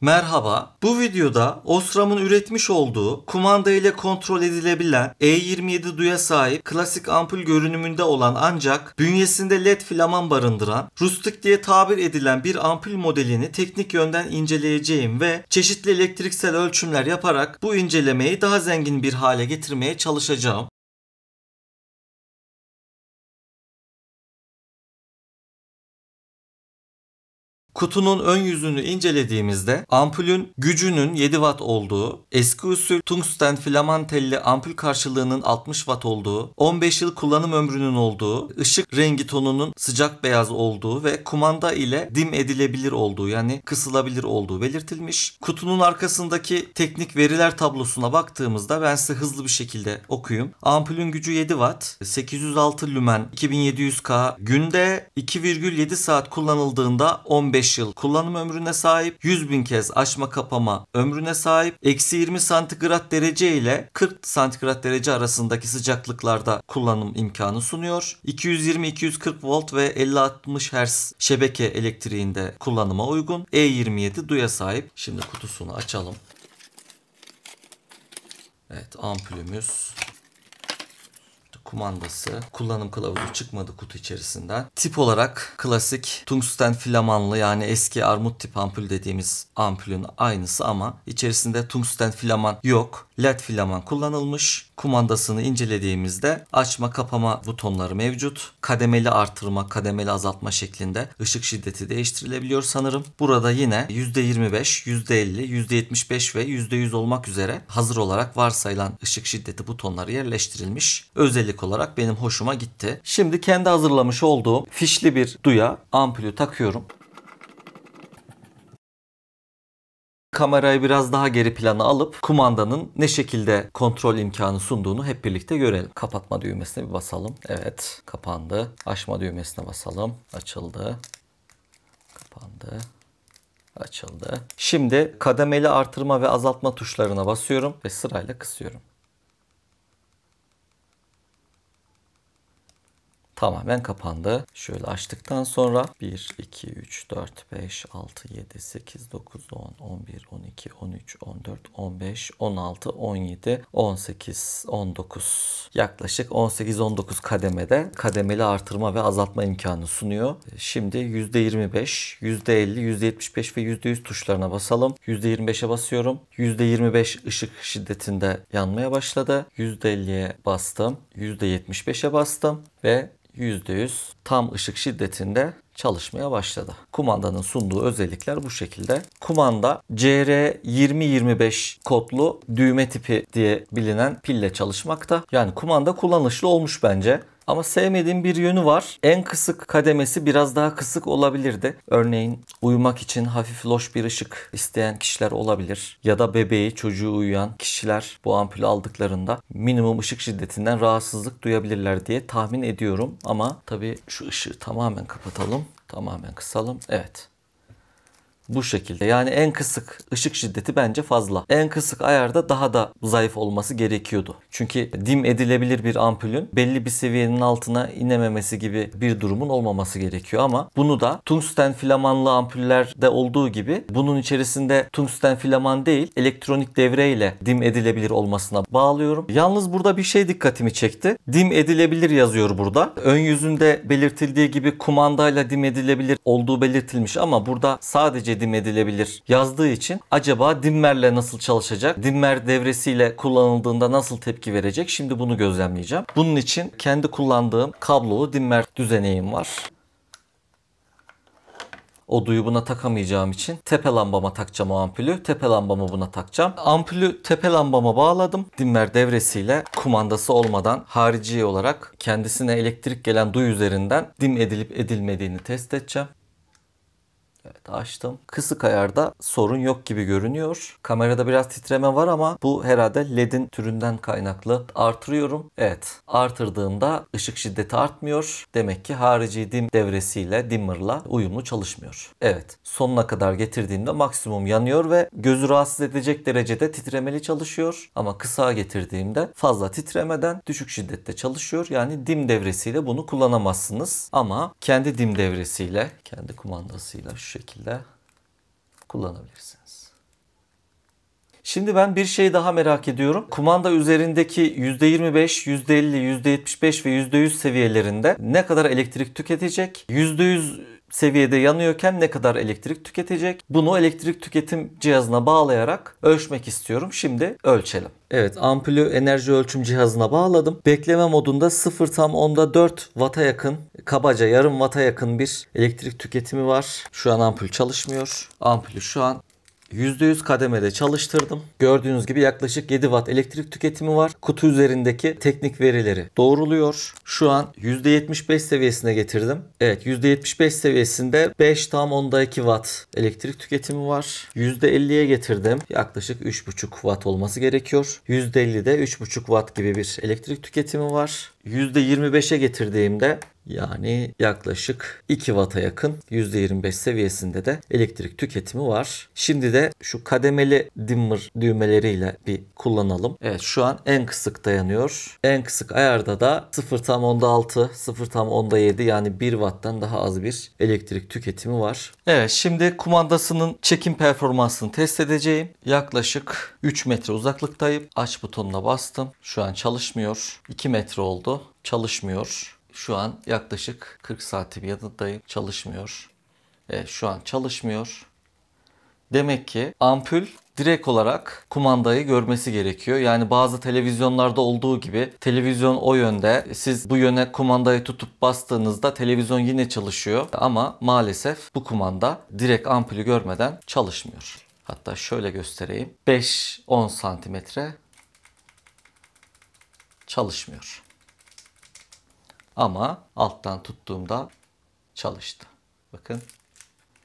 Merhaba, bu videoda Osram'ın üretmiş olduğu kumanda ile kontrol edilebilen E27 duya sahip klasik ampul görünümünde olan ancak bünyesinde led filaman barındıran rustik diye tabir edilen bir ampul modelini teknik yönden inceleyeceğim ve çeşitli elektriksel ölçümler yaparak bu incelemeyi daha zengin bir hale getirmeye çalışacağım. Kutunun ön yüzünü incelediğimizde ampulün gücünün 7 watt olduğu, eski usul tungsten filaman telli ampul karşılığının 60 watt olduğu, 15 yıl kullanım ömrünün olduğu, ışık rengi tonunun sıcak beyaz olduğu ve kumanda ile dim edilebilir olduğu yani kısılabilir olduğu belirtilmiş. Kutunun arkasındaki teknik veriler tablosuna baktığımızda ben size hızlı bir şekilde okuyayım. Ampulün gücü 7 watt, 806 lümen, 2700K, günde 2,7 saat kullanıldığında 15 15 yıl kullanım ömrüne sahip, 100 bin kez açma kapama ömrüne sahip, eksi 20 santigrat derece ile 40 santigrat derece arasındaki sıcaklıklarda kullanım imkanı sunuyor. 220-240 volt ve 50-60 Hz şebeke elektriğinde kullanıma uygun. E27 duya sahip. Şimdi kutusunu açalım. Evet ampulümüz kumandası, kullanım kılavuzu çıkmadı kutu içerisinden. Tip olarak klasik tungsten filamanlı yani eski armut tip ampul dediğimiz ampulün aynısı ama içerisinde tungsten filaman yok. LED filaman kullanılmış kumandasını incelediğimizde açma kapama butonları mevcut. Kademeli artırma, kademeli azaltma şeklinde ışık şiddeti değiştirilebiliyor sanırım. Burada yine %25, %50, %75 ve %100 olmak üzere hazır olarak varsayılan ışık şiddeti butonları yerleştirilmiş. Özellik olarak benim hoşuma gitti. Şimdi kendi hazırlamış olduğum fişli bir duya ampulü takıyorum. kamerayı biraz daha geri plana alıp kumandanın ne şekilde kontrol imkanı sunduğunu hep birlikte görelim. Kapatma düğmesine bir basalım. Evet kapandı. Açma düğmesine basalım. Açıldı. Kapandı açıldı. Şimdi kademeli artırma ve azaltma tuşlarına basıyorum ve sırayla kısıyorum. tamamen kapandı. Şöyle açtıktan sonra 1, 2, 3, 4, 5, 6, 7, 8, 9, 10, 11, 12, 13, 14, 15, 16, 17, 18, 19 yaklaşık 18-19 kademede kademeli artırma ve azaltma imkanı sunuyor. E, şimdi %25, %50, %75 ve %100 tuşlarına basalım. %25'e basıyorum. %25 ışık şiddetinde yanmaya başladı. %50'ye bastım. %75'e bastım ve %100 tam ışık şiddetinde çalışmaya başladı. Kumandanın sunduğu özellikler bu şekilde. Kumanda CR2025 kodlu düğme tipi diye bilinen pille çalışmakta. Yani kumanda kullanışlı olmuş bence. Ama sevmediğim bir yönü var. En kısık kademesi biraz daha kısık olabilirdi. Örneğin uyumak için hafif loş bir ışık isteyen kişiler olabilir. Ya da bebeği, çocuğu uyuyan kişiler bu ampulü aldıklarında minimum ışık şiddetinden rahatsızlık duyabilirler diye tahmin ediyorum. Ama tabii şu ışığı tamamen kapatalım. Tamamen kısalım. Evet bu şekilde. Yani en kısık ışık şiddeti bence fazla. En kısık ayarda daha da zayıf olması gerekiyordu. Çünkü dim edilebilir bir ampulün belli bir seviyenin altına inememesi gibi bir durumun olmaması gerekiyor ama bunu da tungsten filamanlı ampullerde olduğu gibi bunun içerisinde tungsten filaman değil elektronik devreyle dim edilebilir olmasına bağlıyorum. Yalnız burada bir şey dikkatimi çekti. Dim edilebilir yazıyor burada. Ön yüzünde belirtildiği gibi kumandayla dim edilebilir olduğu belirtilmiş ama burada sadece tedim edilebilir yazdığı için acaba dimmerle nasıl çalışacak? Dimmer devresiyle kullanıldığında nasıl tepki verecek? Şimdi bunu gözlemleyeceğim. Bunun için kendi kullandığım kablolu dimmer düzeneğim var oduyu buna takamayacağım için tepe lambama takacağım o ampulü. Tepe lambamı buna takacağım. Ampülü tepe lambama bağladım. Dimmer devresiyle kumandası olmadan harici olarak kendisine elektrik gelen duy üzerinden dim edilip edilmediğini test edeceğim. Evet açtım. Kısık ayarda sorun yok gibi görünüyor. Kamerada biraz titreme var ama bu herhalde LED'in türünden kaynaklı. Artırıyorum. Evet artırdığımda ışık şiddeti artmıyor. Demek ki harici dim devresiyle dimmer'la uyumlu çalışmıyor. Evet sonuna kadar getirdiğimde maksimum yanıyor ve gözü rahatsız edecek derecede titremeli çalışıyor. Ama kısa getirdiğimde fazla titremeden düşük şiddette çalışıyor. Yani dim devresiyle bunu kullanamazsınız. Ama kendi dim devresiyle kendi kumandasıyla şu şekilde kullanabilirsiniz. Şimdi ben bir şey daha merak ediyorum. Kumanda üzerindeki %25, %50, %75 ve %100 seviyelerinde ne kadar elektrik tüketecek? %100 seviyede yanıyorken ne kadar elektrik tüketecek? Bunu elektrik tüketim cihazına bağlayarak ölçmek istiyorum. Şimdi ölçelim. Evet ampulü enerji ölçüm cihazına bağladım. Bekleme modunda 0 tam onda 4 Watt'a yakın kabaca yarım Watt'a yakın bir elektrik tüketimi var. Şu an ampul çalışmıyor. Ampulü şu an %100 kademede çalıştırdım. Gördüğünüz gibi yaklaşık 7 watt elektrik tüketimi var. Kutu üzerindeki teknik verileri doğruluyor. Şu an %75 seviyesine getirdim. Evet %75 seviyesinde 5 tam onda 2 watt elektrik tüketimi var. %50'ye getirdim. Yaklaşık 3,5 watt olması gerekiyor. %50'de 3,5 watt gibi bir elektrik tüketimi var. %25'e getirdiğimde yani yaklaşık 2 Watt'a yakın %25 seviyesinde de elektrik tüketimi var. Şimdi de şu kademeli dimmer düğmeleriyle bir kullanalım. Evet şu an en kısık dayanıyor. En kısık ayarda da 0 tam onda 6, 0 tam onda 7 yani 1 Watt'tan daha az bir elektrik tüketimi var. Evet şimdi kumandasının çekim performansını test edeceğim. Yaklaşık 3 metre uzaklıktayım. Aç butonuna bastım. Şu an çalışmıyor. 2 metre oldu. Çalışmıyor şu an yaklaşık 40 saati bir yanındayım. Çalışmıyor. Evet, şu an çalışmıyor. Demek ki ampul direkt olarak kumandayı görmesi gerekiyor. Yani bazı televizyonlarda olduğu gibi televizyon o yönde. Siz bu yöne kumandayı tutup bastığınızda televizyon yine çalışıyor. Ama maalesef bu kumanda direkt ampulü görmeden çalışmıyor. Hatta şöyle göstereyim. 5-10 santimetre çalışmıyor. Ama alttan tuttuğumda çalıştı. Bakın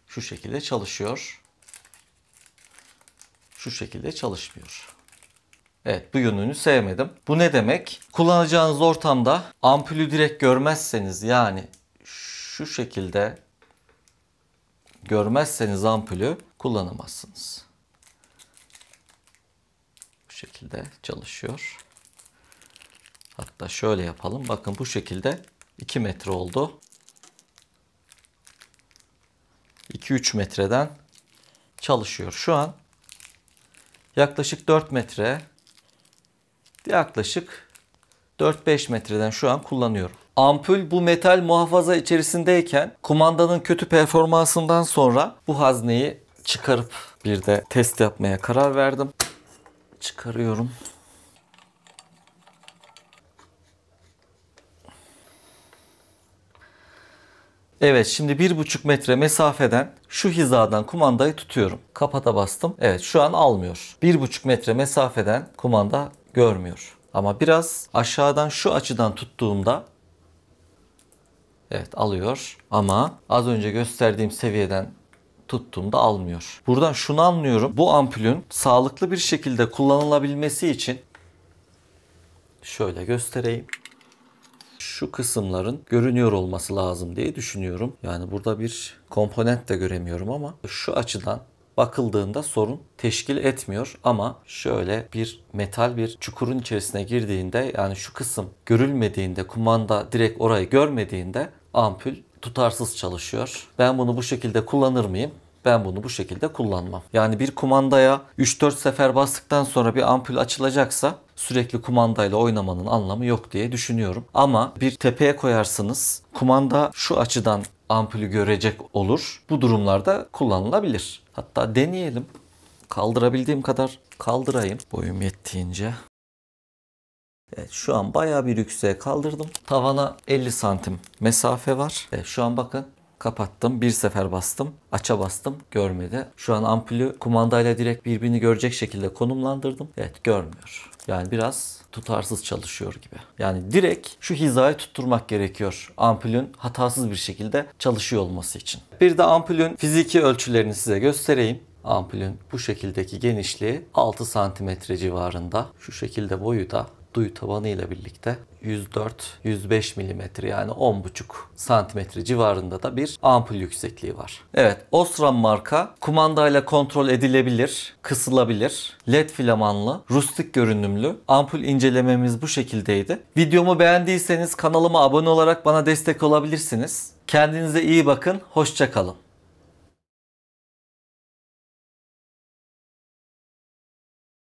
şu şekilde çalışıyor. Şu şekilde çalışmıyor. Evet bu yönünü sevmedim. Bu ne demek? Kullanacağınız ortamda ampulü direkt görmezseniz yani şu şekilde görmezseniz ampulü kullanamazsınız. Bu şekilde çalışıyor. Hatta şöyle yapalım. Bakın bu şekilde 2 metre oldu. 2-3 metreden çalışıyor. Şu an yaklaşık 4 metre yaklaşık 4-5 metreden şu an kullanıyorum. Ampul bu metal muhafaza içerisindeyken kumandanın kötü performansından sonra bu hazneyi çıkarıp bir de test yapmaya karar verdim. Çıkarıyorum. Evet şimdi 1,5 metre mesafeden şu hizadan kumandayı tutuyorum. Kapata bastım. Evet şu an almıyor. 1,5 metre mesafeden kumanda görmüyor. Ama biraz aşağıdan şu açıdan tuttuğumda Evet alıyor ama az önce gösterdiğim seviyeden tuttuğumda almıyor. Buradan şunu anlıyorum. Bu ampulün sağlıklı bir şekilde kullanılabilmesi için şöyle göstereyim şu kısımların görünüyor olması lazım diye düşünüyorum. Yani burada bir komponent de göremiyorum ama şu açıdan bakıldığında sorun teşkil etmiyor ama şöyle bir metal bir çukurun içerisine girdiğinde yani şu kısım görülmediğinde kumanda direkt orayı görmediğinde ampul tutarsız çalışıyor. Ben bunu bu şekilde kullanır mıyım? Ben bunu bu şekilde kullanmam. Yani bir kumandaya 3-4 sefer bastıktan sonra bir ampul açılacaksa sürekli kumandayla oynamanın anlamı yok diye düşünüyorum. Ama bir tepeye koyarsınız kumanda şu açıdan ampulü görecek olur. Bu durumlarda kullanılabilir. Hatta deneyelim. Kaldırabildiğim kadar kaldırayım. Boyum yettiğince. Evet, şu an bayağı bir yükseğe kaldırdım. Tavana 50 santim mesafe var. Evet, şu an bakın Kapattım. Bir sefer bastım. Aça bastım. Görmedi. Şu an ampulü kumandayla direkt birbirini görecek şekilde konumlandırdım. Evet görmüyor. Yani biraz tutarsız çalışıyor gibi. Yani direkt şu hizayı tutturmak gerekiyor ampulün hatasız bir şekilde çalışıyor olması için. Bir de ampulün fiziki ölçülerini size göstereyim. Ampulün bu şekildeki genişliği 6 cm civarında. Şu şekilde boyu da duyu tabanı ile birlikte 104-105 mm yani 10,5 santimetre civarında da bir ampul yüksekliği var. Evet Osram marka kumandayla kontrol edilebilir, kısılabilir, led filamanlı, rustik görünümlü. Ampul incelememiz bu şekildeydi. Videomu beğendiyseniz kanalıma abone olarak bana destek olabilirsiniz. Kendinize iyi bakın, hoşçakalın.